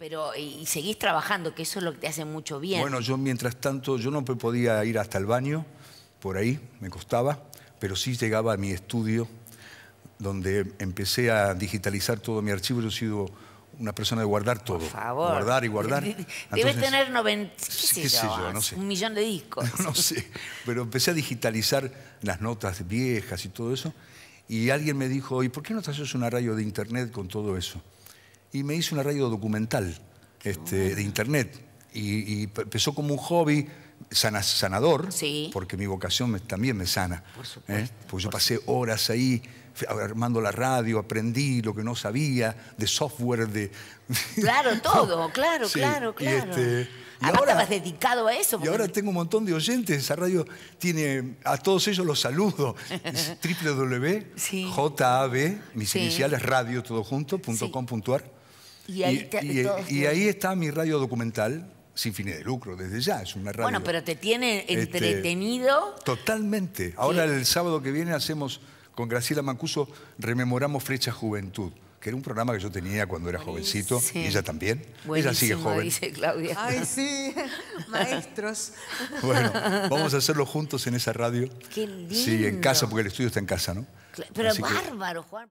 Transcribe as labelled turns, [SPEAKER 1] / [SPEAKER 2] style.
[SPEAKER 1] Pero, y seguís trabajando, que eso es lo que te hace mucho bien. Bueno, yo mientras tanto, yo no podía ir hasta el baño, por ahí, me costaba, pero sí llegaba a mi estudio, donde empecé a digitalizar todo mi archivo. Yo he sido una persona de guardar todo. Por favor. Guardar y guardar. Debes tener 90, ah, un millón de discos. no sé, pero empecé a digitalizar las notas viejas y todo eso. Y alguien me dijo, ¿y por qué no te haces una radio de internet con todo eso? y me hice una radio documental este, de internet. Y, empezó como un hobby sanador, porque mi vocación también me sana. Por ¿eh? supuesto, Porque yo pasé horas ahí armando la radio, aprendí lo que no sabía de software, de... Claro, todo, claro, claro, claro. Este, ahora, estabas dedicado a eso. Y ahora tengo un montón de oyentes. Esa radio tiene. A todos ellos los saludo. www.jab, mis iniciales, radio, y ahí, está mi radio documental, sin fines de lucro, desde ya, es una Bueno, pero te tiene este, entretenido. totalmente. Ahora el sábado que viene hacemos, con Graciela Mancuso, rememoramos Flecha Juventud que era un programa que yo tenía cuando era jovencito, y ella también. ella sigue joven. Ay, sí, maestros. Bueno, vamos a hacerlo juntos en esa radio. Qué lindo. Sí, en casa, porque el estudio está en casa, ¿no? Pero bárbaro, Juan.